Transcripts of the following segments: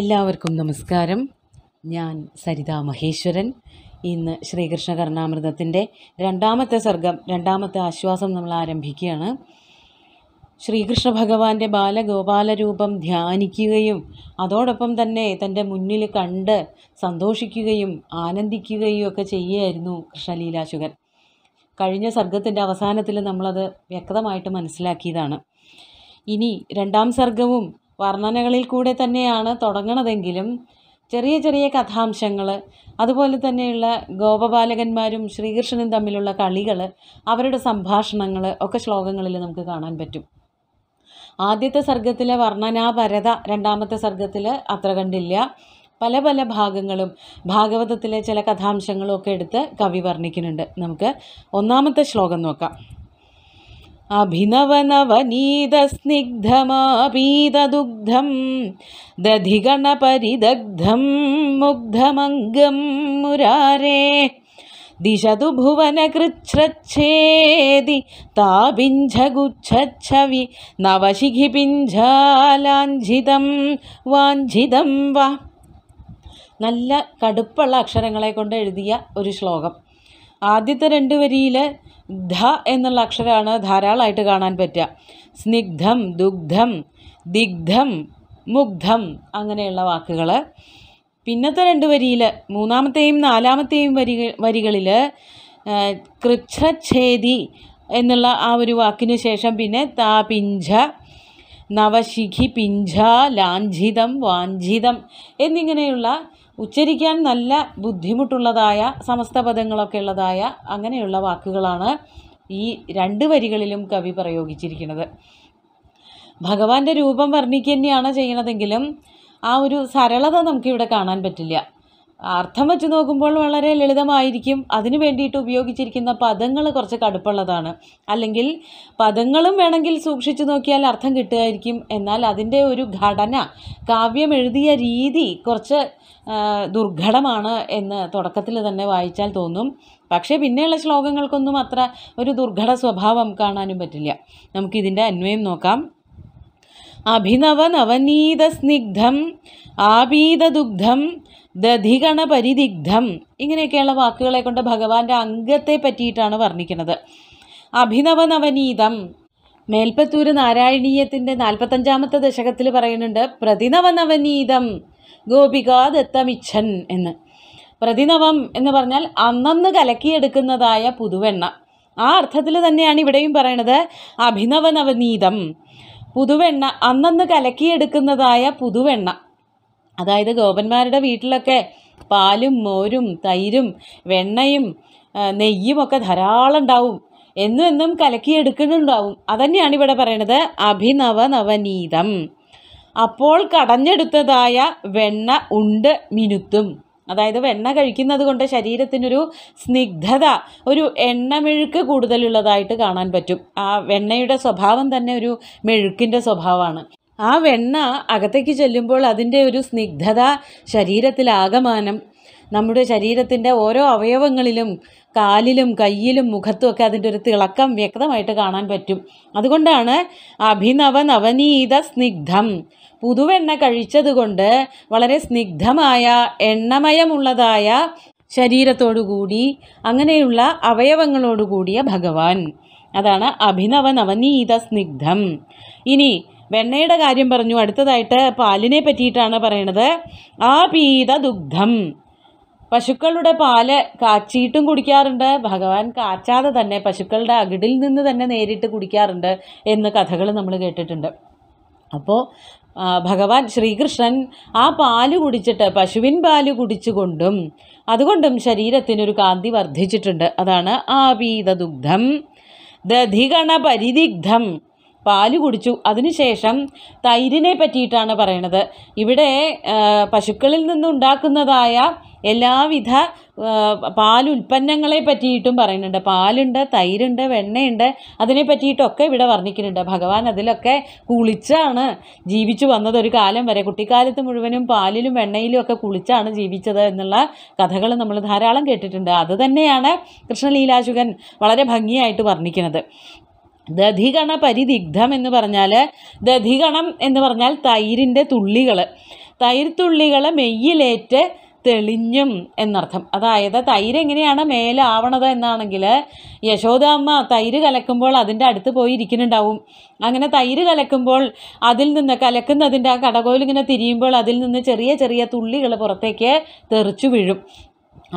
എല്ലാവർക്കും നമസ്കാരം ഞാൻ സരിതാ മഹേശ്വരൻ ഇന്ന് ശ്രീകൃഷ്ണ കർണാമൃതത്തിൻ്റെ രണ്ടാമത്തെ സർഗം രണ്ടാമത്തെ ആശ്വാസം നമ്മൾ ആരംഭിക്കുകയാണ് ശ്രീകൃഷ്ണ ഭഗവാന്റെ ബാലഗോപാലരൂപം ധ്യാനിക്കുകയും അതോടൊപ്പം തന്നെ തൻ്റെ മുന്നിൽ കണ്ട് സന്തോഷിക്കുകയും ആനന്ദിക്കുകയും ഒക്കെ ചെയ്യുകയായിരുന്നു കൃഷ്ണലീലാശുകൻ കഴിഞ്ഞ സർഗത്തിൻ്റെ അവസാനത്തിൽ നമ്മളത് വ്യക്തമായിട്ട് മനസ്സിലാക്കിയതാണ് ഇനി രണ്ടാം സർഗവും വർണ്ണനകളിൽ കൂടെ തന്നെയാണ് തുടങ്ങണതെങ്കിലും ചെറിയ ചെറിയ കഥാംശങ്ങൾ അതുപോലെ തന്നെയുള്ള ഗോപബാലകന്മാരും ശ്രീകൃഷ്ണനും തമ്മിലുള്ള കളികൾ അവരുടെ സംഭാഷണങ്ങൾ ഒക്കെ ശ്ലോകങ്ങളിൽ നമുക്ക് കാണാൻ പറ്റും ആദ്യത്തെ സർഗത്തിലെ വർണ്ണനാപരത രണ്ടാമത്തെ സർഗത്തിൽ അത്ര കണ്ടില്ല പല പല ഭാഗങ്ങളും ഭാഗവതത്തിലെ ചില കഥാംശങ്ങളും ഒക്കെ എടുത്ത് കവി വർണ്ണിക്കുന്നുണ്ട് നമുക്ക് ഒന്നാമത്തെ ശ്ലോകം നോക്കാം അഭിനവനവനീതസ്നിഗ്ധമാപീതദുഗ്ധം ദധിഗണപരിദഗ്ധം മുഗ്ധമംഗം മുരാരേ ദിശതു ഭുവനകൃച്ഛ്രേദി താപിഞ്ചുച്ഛവി നവശിഖിപിഞ്ചാലാഞ്ചിതം വാഞ്ചിതം വ നല്ല കടുപ്പുള്ള അക്ഷരങ്ങളെ കൊണ്ട് എഴുതിയ ഒരു ശ്ലോകം ആദ്യത്തെ രണ്ട് വരിയിൽ ധ എന്നുള്ള അക്ഷരമാണ് ധാരാളമായിട്ട് കാണാൻ പറ്റുക സ്നിഗ്ധം ദുഗ്ധം ദിഗ്ധം മുഗ്ധം അങ്ങനെയുള്ള വാക്കുകൾ പിന്നത്തെ രണ്ട് വരിയിൽ മൂന്നാമത്തെയും നാലാമത്തെയും വരി വരികളിൽ കൃച്ഛേദി എന്നുള്ള ആ ഒരു വാക്കിന് ശേഷം പിന്നെ താ പിഞ്ച നവശിഖി പിഞ്ച ലാഞ്ചിതം വാഞ്ചിതം എന്നിങ്ങനെയുള്ള ഉച്ചരിക്കാൻ നല്ല ബുദ്ധിമുട്ടുള്ളതായ സമസ്ത പദങ്ങളൊക്കെ ഉള്ളതായ അങ്ങനെയുള്ള വാക്കുകളാണ് ഈ രണ്ട് വരികളിലും കവി പ്രയോഗിച്ചിരിക്കുന്നത് ഭഗവാന്റെ രൂപം വർണ്ണിക്കുക തന്നെയാണ് ചെയ്യണതെങ്കിലും ആ ഒരു സരളത നമുക്കിവിടെ കാണാൻ പറ്റില്ല അർത്ഥം വെച്ച് നോക്കുമ്പോൾ വളരെ ലളിതമായിരിക്കും അതിനു വേണ്ടിയിട്ട് ഉപയോഗിച്ചിരിക്കുന്ന പദങ്ങൾ കുറച്ച് കടുപ്പുള്ളതാണ് അല്ലെങ്കിൽ പദങ്ങളും വേണമെങ്കിൽ സൂക്ഷിച്ചു നോക്കിയാൽ അർത്ഥം കിട്ടുമായിരിക്കും എന്നാൽ അതിൻ്റെ ഒരു ഘടന കാവ്യം എഴുതിയ രീതി കുറച്ച് ദുർഘടമാണ് എന്ന് തുടക്കത്തിൽ തന്നെ വായിച്ചാൽ തോന്നും പക്ഷേ പിന്നെയുള്ള ശ്ലോകങ്ങൾക്കൊന്നും അത്ര ഒരു ദുർഘട സ്വഭാവം കാണാനും പറ്റില്ല നമുക്കിതിൻ്റെ അന്വയം നോക്കാം അഭിനവ അഭിനവനവനീതസ്നിഗ്ധം ആപീതദുഗ്ധം ദധിഗണപരിദിഗ്ധം പരിദിഗ്ധം ഇങ്ങനെയൊക്കെയുള്ള വാക്കുകളെ കൊണ്ട് ഭഗവാന്റെ അംഗത്തെ പറ്റിയിട്ടാണ് വർണ്ണിക്കുന്നത് അഭിനവനവനീതം മേൽപ്പത്തൂര് നാരായണീയത്തിൻ്റെ നാൽപ്പത്തഞ്ചാമത്തെ ദശകത്തിൽ പറയുന്നുണ്ട് പ്രതിനവനവനീതം ഗോപികാദത്തമിച്ഛൻ എന്ന് പ്രതിനവം എന്ന് പറഞ്ഞാൽ അന്നന്ന് കലക്കിയെടുക്കുന്നതായ പുതുവെണ്ണ ആ അർത്ഥത്തിൽ തന്നെയാണ് ഇവിടെയും പറയണത് അഭിനവനവനീതം പുതുവെണ്ണ അന്നന്ന് കലക്കിയെടുക്കുന്നതായ പുതുവെണ്ണ അതായത് ഗോപന്മാരുടെ വീട്ടിലൊക്കെ പാലും മോരും തൈരും വെണ്ണയും നെയ്യുമൊക്കെ ധാരാളം ഉണ്ടാവും എന്നും എന്നും കലക്കിയെടുക്കുന്നുണ്ടാവും അതന്നെയാണ് ഇവിടെ പറയണത് അഭിനവ നവനീതം അപ്പോൾ കടഞ്ഞെടുത്തതായ വെണ്ണ ഉണ്ട് മിനുത്തും അതായത് വെണ്ണ കഴിക്കുന്നത് കൊണ്ട് ശരീരത്തിനൊരു സ്നിഗ്ധത ഒരു എണ്ണമെഴുക്ക് കൂടുതലുള്ളതായിട്ട് കാണാൻ പറ്റും ആ വെണ്ണയുടെ സ്വഭാവം തന്നെ ഒരു മെഴുക്കിൻ്റെ സ്വഭാവമാണ് ആ വെണ്ണ അകത്തേക്ക് ചെല്ലുമ്പോൾ അതിൻ്റെ ഒരു സ്നിഗ്ധത ശരീരത്തിലാകമാനം നമ്മുടെ ശരീരത്തിൻ്റെ ഓരോ അവയവങ്ങളിലും കാലിലും കയ്യിലും മുഖത്തും ഒക്കെ അതിൻ്റെ ഒരു തിളക്കം വ്യക്തമായിട്ട് കാണാൻ പറ്റും അതുകൊണ്ടാണ് അഭിനവ നവനീത സ്നിഗ്ധം പുതുവെണ്ണ കഴിച്ചതുകൊണ്ട് വളരെ സ്നിഗ്ധമായ എണ്ണമയമുള്ളതായ ശരീരത്തോടുകൂടി അങ്ങനെയുള്ള അവയവങ്ങളോടുകൂടിയ ഭഗവാൻ അതാണ് അഭിനവ നവനീത സ്നിഗ്ധം ഇനി വെണ്ണയുടെ കാര്യം പറഞ്ഞു അടുത്തതായിട്ട് പാലിനെ പറ്റിയിട്ടാണ് പറയണത് ആ പീത ദുഗ്ധം പശുക്കളുടെ പാല് കാച്ചിയിട്ടും കുടിക്കാറുണ്ട് ഭഗവാൻ കാച്ചാതെ തന്നെ പശുക്കളുടെ അകിടിൽ നിന്ന് തന്നെ നേരിട്ട് കുടിക്കാറുണ്ട് എന്ന് കഥകൾ നമ്മൾ കേട്ടിട്ടുണ്ട് അപ്പോൾ ഭഗവാൻ ശ്രീകൃഷ്ണൻ ആ പാല് കുടിച്ചിട്ട് പശുവിൻ പാല് കുടിച്ചുകൊണ്ടും അതുകൊണ്ടും ശരീരത്തിനൊരു കാന്തി വർദ്ധിച്ചിട്ടുണ്ട് അതാണ് ആപീത ദുഗ്ധം ദധിഗണ പരിദിഗ്ധം പാല് കുടിച്ചു അതിനുശേഷം തൈരിനെ പറ്റിയിട്ടാണ് പറയണത് ഇവിടെ പശുക്കളിൽ നിന്നുണ്ടാക്കുന്നതായ എല്ലാവിധ പാലുൽപ്പന്നങ്ങളെ പറ്റിയിട്ടും പറയുന്നുണ്ട് പാലുണ്ട് തൈരുണ്ട് വെണ്ണയുണ്ട് അതിനെ പറ്റിയിട്ടൊക്കെ ഇവിടെ വർണ്ണിക്കുന്നുണ്ട് ഭഗവാൻ അതിലൊക്കെ കുളിച്ചാണ് ജീവിച്ചു വന്നത് ഒരു കാലം വരെ കുട്ടിക്കാലത്ത് മുഴുവനും പാലിലും വെണ്ണയിലും ഒക്കെ കുളിച്ചാണ് ജീവിച്ചത് എന്നുള്ള കഥകൾ നമ്മൾ ധാരാളം കേട്ടിട്ടുണ്ട് അത് തന്നെയാണ് കൃഷ്ണലീലാശുകൻ വളരെ ഭംഗിയായിട്ട് വർണ്ണിക്കുന്നത് ദധിഗണ പരിദിഗ്ധം എന്ന് പറഞ്ഞാൽ ദധിഗണം എന്ന് പറഞ്ഞാൽ തൈരിൻ്റെ തുള്ളികൾ തൈർത്തുള്ളികൾ മെയ്യിലേറ്റ് തെളിഞ്ഞും എന്നർത്ഥം അതായത് തൈര് എങ്ങനെയാണ് മേലാവണത് എന്നാണെങ്കിൽ യശോദാമ്മ തൈര് കലക്കുമ്പോൾ അതിൻ്റെ അടുത്ത് പോയി ഇരിക്കുന്നുണ്ടാവും അങ്ങനെ തൈര് കലക്കുമ്പോൾ അതിൽ നിന്ന് കലക്കുന്നതിൻ്റെ ആ കടകോലിങ്ങനെ തിരിയുമ്പോൾ അതിൽ നിന്ന് ചെറിയ ചെറിയ തുള്ളികൾ പുറത്തേക്ക് തെറിച്ചു വീഴും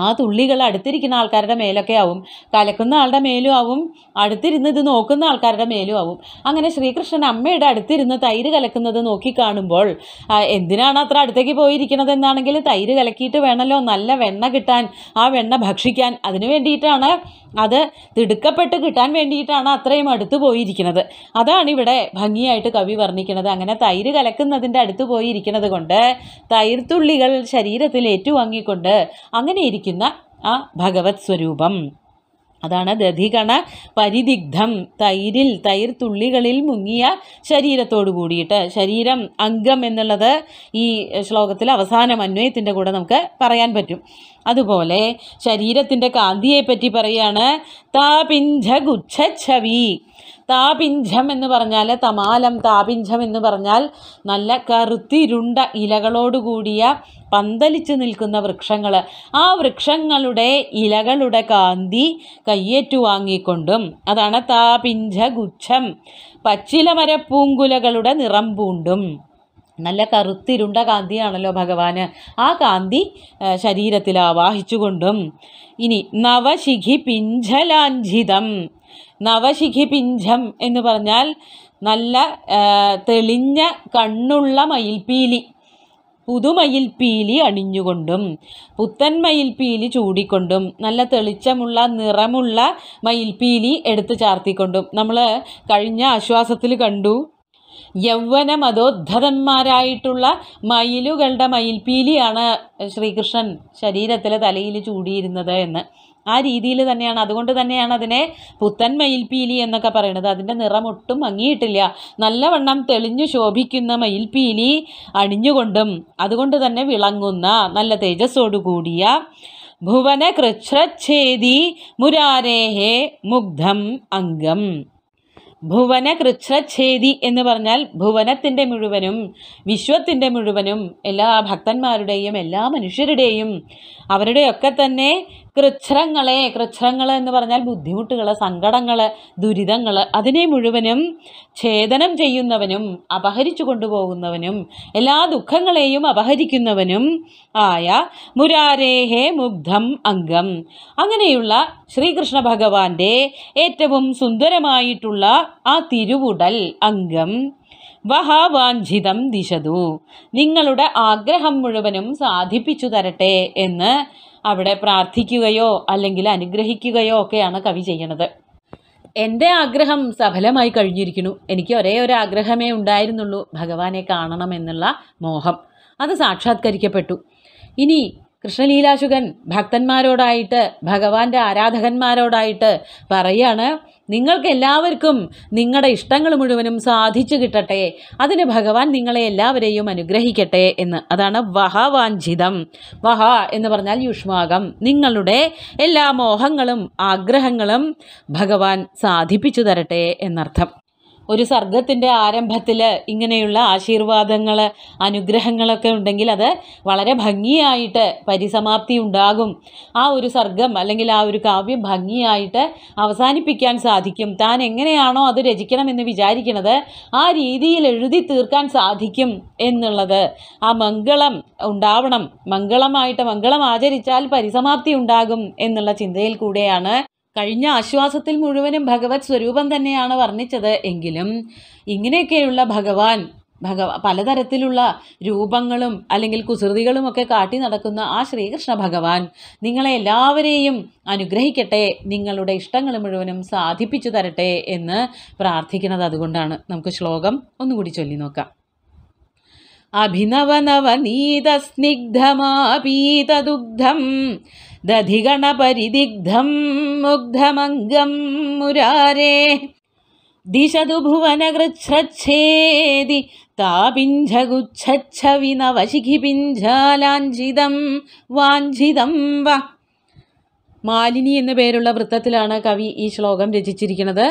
ആ തുള്ളികൾ അടുത്തിരിക്കുന്ന ആൾക്കാരുടെ മേലൊക്കെ ആവും കലക്കുന്ന ആളുടെ മേലും ആവും അടുത്തിരുന്ന് ഇത് നോക്കുന്ന ആൾക്കാരുടെ മേലും ആവും അങ്ങനെ ശ്രീകൃഷ്ണൻ അമ്മയുടെ അടുത്തിരുന്ന് തൈര് കലക്കുന്നത് നോക്കി കാണുമ്പോൾ എന്തിനാണ് അത്ര അടുത്തേക്ക് പോയിരിക്കുന്നത് എന്നാണെങ്കിൽ തൈര് കലക്കിയിട്ട് വേണമല്ലോ നല്ല വെണ്ണ കിട്ടാൻ ആ വെണ്ണ ഭക്ഷിക്കാൻ അതിനു വേണ്ടിയിട്ടാണ് അത് തിടുക്കപ്പെട്ട് കിട്ടാൻ വേണ്ടിയിട്ടാണ് അത്രയും അടുത്ത് പോയിരിക്കുന്നത് അതാണ് ഇവിടെ ഭംഗിയായിട്ട് കവി വർണ്ണിക്കുന്നത് അങ്ങനെ തൈര് കലക്കുന്നതിൻ്റെ അടുത്ത് പോയി കൊണ്ട് തൈർത്തുള്ളികൾ ശരീരത്തിൽ ഏറ്റുവാങ്ങിക്കൊണ്ട് അങ്ങനെ ഇരിക്കുന്ന ആ ഭഗവത് സ്വരൂപം അതാണ് ദധികണ പരിദിഗ്ധം തൈരിൽ തൈർ തുള്ളികളിൽ മുങ്ങിയ ശരീരത്തോട് കൂടിയിട്ട് ശരീരം അംഗം എന്നുള്ളത് ഈ ശ്ലോകത്തിൽ അവസാന അന്വയത്തിൻ്റെ കൂടെ നമുക്ക് പറയാൻ പറ്റും അതുപോലെ ശരീരത്തിൻ്റെ കാന്തിയെപ്പറ്റി പറയുകയാണ് താപിഞ്ചഗുച്ഛവി താപിഞ്ചം എന്ന് പറഞ്ഞാൽ തമാലം താപിഞ്ചം എന്ന് പറഞ്ഞാൽ നല്ല കറുത്തിരുണ്ട ഇലകളോട് കൂടിയ പന്തലിച്ച് നിൽക്കുന്ന വൃക്ഷങ്ങൾ ആ വൃക്ഷങ്ങളുടെ ഇലകളുടെ കാന്തി കയ്യേറ്റു വാങ്ങിക്കൊണ്ടും അതാണ് താപിഞ്ച ഗുച്ഛം പച്ചിലമരപ്പൂങ്കുലകളുടെ നിറം പൂണ്ടും നല്ല കറുത്തിരുണ്ട കാന്തിയാണല്ലോ ഭഗവാന് ആ കാന്തി ശരീരത്തിൽ ആവാഹിച്ചുകൊണ്ടും ഇനി നവശിഖി പിഞ്ചലാഞ്ചിതം നവശിഖി പിഞ്ചം എന്ന് പറഞ്ഞാൽ നല്ല തെളിഞ്ഞ കണ്ണുള്ള മയിൽപ്പീലി പുതുമയിൽ പീലി അണിഞ്ഞുകൊണ്ടും പുത്തൻമയിൽ പീലി ചൂടിക്കൊണ്ടും നല്ല തെളിച്ചമുള്ള നിറമുള്ള മയിൽപ്പീലി എടുത്ത് ചാർത്തിക്കൊണ്ടും നമ്മൾ കഴിഞ്ഞ ആശ്വാസത്തിൽ കണ്ടു യൗവനമതോദ്ധതന്മാരായിട്ടുള്ള മയിലുകളുടെ മയിൽപ്പീലിയാണ് ശ്രീകൃഷ്ണൻ ശരീരത്തിൽ തലയിൽ ചൂടിയിരുന്നത് എന്ന് ആ രീതിയിൽ തന്നെയാണ് അതുകൊണ്ട് തന്നെയാണ് അതിനെ പുത്തൻ മയിൽപ്പീലി എന്നൊക്കെ പറയുന്നത് അതിൻ്റെ ഒട്ടും മങ്ങിയിട്ടില്ല നല്ലവണ്ണം തെളിഞ്ഞു ശോഭിക്കുന്ന മയിൽപ്പീലി അണിഞ്ഞുകൊണ്ടും അതുകൊണ്ട് തന്നെ വിളങ്ങുന്ന നല്ല തേജസ്സോടു കൂടിയ ഭുവനകൃച്ഛേദി മുരാരേഹേ മുഗ്ധം അംഗം ഭുവന കൃച്ഛേദി എന്ന് പറഞ്ഞാൽ ഭുവനത്തിൻ്റെ മുഴുവനും വിശ്വത്തിൻ്റെ മുഴുവനും എല്ലാ ഭക്തന്മാരുടെയും എല്ലാ മനുഷ്യരുടെയും അവരുടെയൊക്കെ തന്നെ കൃച്ഛ്രങ്ങളെ കൃച്ഛ്രങ്ങൾ എന്ന് പറഞ്ഞാൽ ബുദ്ധിമുട്ടുകൾ സങ്കടങ്ങൾ ദുരിതങ്ങൾ അതിനെ മുഴുവനും ഛേദനം ചെയ്യുന്നവനും അപഹരിച്ചു കൊണ്ടുപോകുന്നവനും എല്ലാ ദുഃഖങ്ങളെയും അപഹരിക്കുന്നവനും ആയ മുരാരേഹേ മുഗ്ധം അംഗം അങ്ങനെയുള്ള ശ്രീകൃഷ്ണ ഭഗവാന്റെ ഏറ്റവും സുന്ദരമായിട്ടുള്ള ആ തിരുവുടൽ അംഗം വഹാവാഞ്ചിതം ദിശതു നിങ്ങളുടെ ആഗ്രഹം മുഴുവനും സാധിപ്പിച്ചു തരട്ടെ എന്ന് അവിടെ പ്രാർത്ഥിക്കുകയോ അല്ലെങ്കിൽ അനുഗ്രഹിക്കുകയോ ഒക്കെയാണ് കവി ചെയ്യണത് എൻ്റെ ആഗ്രഹം സഫലമായി കഴിഞ്ഞിരിക്കുന്നു എനിക്ക് ഒരേ ഒരു ആഗ്രഹമേ ഉണ്ടായിരുന്നുള്ളൂ ഭഗവാനെ കാണണം എന്നുള്ള മോഹം അത് സാക്ഷാത്കരിക്കപ്പെട്ടു ഇനി കൃഷ്ണലീലാശുഖൻ ഭക്തന്മാരോടായിട്ട് ഭഗവാന്റെ ആരാധകന്മാരോടായിട്ട് പറയാണ് നിങ്ങൾക്ക് എല്ലാവർക്കും നിങ്ങളുടെ ഇഷ്ടങ്ങൾ മുഴുവനും സാധിച്ചു കിട്ടട്ടെ അതിന് ഭഗവാൻ നിങ്ങളെ എല്ലാവരെയും അനുഗ്രഹിക്കട്ടെ എന്ന് അതാണ് വഹവാഞ്ചിതം വഹ എന്ന് പറഞ്ഞാൽ യുഷ്മാകം നിങ്ങളുടെ എല്ലാ മോഹങ്ങളും ആഗ്രഹങ്ങളും ഭഗവാൻ സാധിപ്പിച്ചു തരട്ടെ എന്നർത്ഥം ഒരു സർഗത്തിൻ്റെ ആരംഭത്തിൽ ഇങ്ങനെയുള്ള ആശീർവാദങ്ങൾ അനുഗ്രഹങ്ങളൊക്കെ ഉണ്ടെങ്കിൽ അത് വളരെ ഭംഗിയായിട്ട് പരിസമാപ്തി ഉണ്ടാകും ആ ഒരു സർഗം അല്ലെങ്കിൽ ആ ഒരു കാവ്യം ഭംഗിയായിട്ട് അവസാനിപ്പിക്കാൻ സാധിക്കും താൻ എങ്ങനെയാണോ അത് രചിക്കണമെന്ന് വിചാരിക്കുന്നത് ആ രീതിയിൽ എഴുതി തീർക്കാൻ സാധിക്കും എന്നുള്ളത് ആ മംഗളം ഉണ്ടാവണം മംഗളമായിട്ട് മംഗളം ആചരിച്ചാൽ പരിസമാപ്തി ഉണ്ടാകും എന്നുള്ള ചിന്തയിൽ കൂടെയാണ് കഴിഞ്ഞ ആശ്വാസത്തിൽ മുഴുവനും ഭഗവത് സ്വരൂപം തന്നെയാണ് വർണ്ണിച്ചത് എങ്കിലും ഇങ്ങനെയൊക്കെയുള്ള ഭഗവാൻ ഭഗവ പലതരത്തിലുള്ള രൂപങ്ങളും അല്ലെങ്കിൽ കുസൃതികളും ഒക്കെ കാട്ടി നടക്കുന്ന ആ ശ്രീകൃഷ്ണ ഭഗവാൻ നിങ്ങളെ എല്ലാവരെയും അനുഗ്രഹിക്കട്ടെ നിങ്ങളുടെ ഇഷ്ടങ്ങൾ മുഴുവനും സാധിപ്പിച്ചു തരട്ടെ എന്ന് പ്രാർത്ഥിക്കുന്നത് അതുകൊണ്ടാണ് നമുക്ക് ശ്ലോകം ഒന്നുകൂടി ചൊല്ലി നോക്കാം അഭിനവനവനീതസ്നിഗ്ധമാപീതദുഗ്ധം ദധിഗണപരിദിഗ്ധം मुग्धमङ्गं മുരാരേ दिशतु भुवनकृच्छ्रच्छेदि താപിഞ്ചകുച്ഛവിനവശിഖിപിഞ്ചാലാഞ്ചിതം വാഞ്ചിതം വ മാലിനി എന്നു പേരുള്ള വൃത്തത്തിലാണ് കവി ഈ ശ്ലോകം രചിച്ചിരിക്കുന്നത്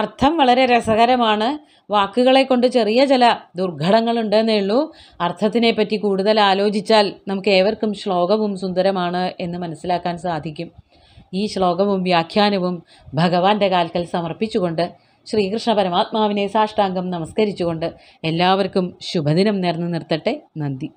അർത്ഥം വളരെ രസകരമാണ് വാക്കുകളെ കൊണ്ട് ചെറിയ ചില ദുർഘടങ്ങളുണ്ടെന്നേ ഉള്ളൂ അർത്ഥത്തിനെ പറ്റി കൂടുതൽ ആലോചിച്ചാൽ നമുക്ക് ഏവർക്കും ശ്ലോകവും സുന്ദരമാണ് എന്ന് മനസ്സിലാക്കാൻ സാധിക്കും ഈ ശ്ലോകവും വ്യാഖ്യാനവും ഭഗവാന്റെ കാൽക്കൽ സമർപ്പിച്ചുകൊണ്ട് ശ്രീകൃഷ്ണ പരമാത്മാവിനെ സാഷ്ടാംഗം നമസ്കരിച്ചുകൊണ്ട് എല്ലാവർക്കും ശുഭദിനം നേർന്നു നിർത്തട്ടെ നന്ദി